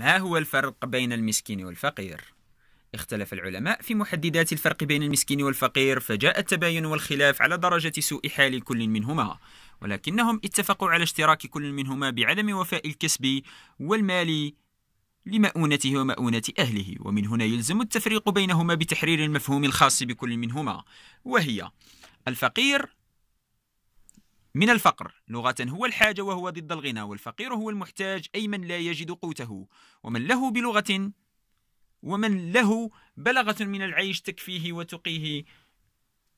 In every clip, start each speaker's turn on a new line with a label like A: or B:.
A: ما هو الفرق بين المسكين والفقير؟ اختلف العلماء في محددات الفرق بين المسكين والفقير فجاء التباين والخلاف على درجة سوء حال كل منهما ولكنهم اتفقوا على اشتراك كل منهما بعدم وفاء الكسب والمال لمؤونته ومؤونة أهله ومن هنا يلزم التفريق بينهما بتحرير المفهوم الخاص بكل منهما وهي الفقير من الفقر لغة هو الحاجة وهو ضد الغنى والفقير هو المحتاج أي من لا يجد قوته ومن له بلغة ومن له بلغة من العيش تكفيه وتقيه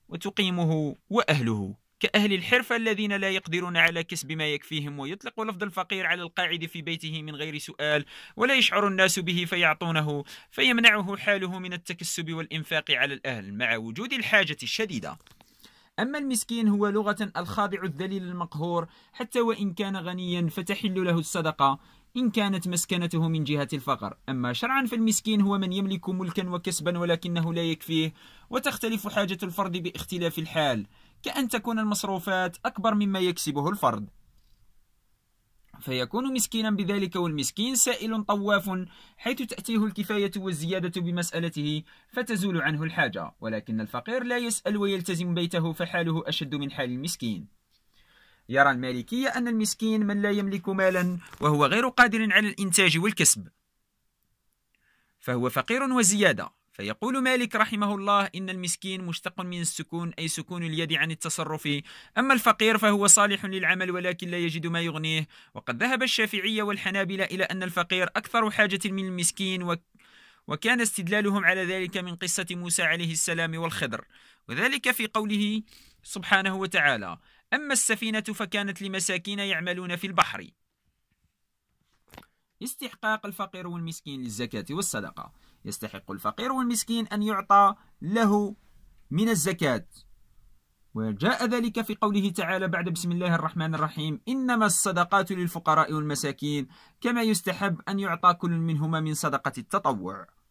A: وتقيمه وأهله كأهل الحرفة الذين لا يقدرون على كسب ما يكفيهم ويطلق لفظ الفقير على القاعد في بيته من غير سؤال ولا يشعر الناس به فيعطونه فيمنعه حاله من التكسب والإنفاق على الأهل مع وجود الحاجة الشديدة أما المسكين هو لغة الخاضع الذليل المقهور حتى وإن كان غنيا فتحل له الصدقة إن كانت مسكنته من جهة الفقر أما شرعا فالمسكين هو من يملك ملكا وكسبا ولكنه لا يكفيه وتختلف حاجة الفرد باختلاف الحال كأن تكون المصروفات أكبر مما يكسبه الفرد فيكون مسكينا بذلك والمسكين سائل طواف حيث تأتيه الكفاية والزيادة بمسألته فتزول عنه الحاجة ولكن الفقير لا يسأل ويلتزم بيته فحاله أشد من حال المسكين يرى المالكية أن المسكين من لا يملك مالا وهو غير قادر على الإنتاج والكسب فهو فقير وزيادة فيقول مالك رحمه الله إن المسكين مشتق من السكون أي سكون اليد عن التصرف أما الفقير فهو صالح للعمل ولكن لا يجد ما يغنيه وقد ذهب الشافعية والحنابلة إلى أن الفقير أكثر حاجة من المسكين و وكان استدلالهم على ذلك من قصة موسى عليه السلام والخضر وذلك في قوله سبحانه وتعالى أما السفينة فكانت لمساكين يعملون في البحر استحقاق الفقير والمسكين للزكاة والصدقة يستحق الفقير والمسكين أن يعطى له من الزكاة وجاء ذلك في قوله تعالى بعد بسم الله الرحمن الرحيم إنما الصدقات للفقراء والمساكين كما يستحب أن يعطى كل منهما من صدقة التطوع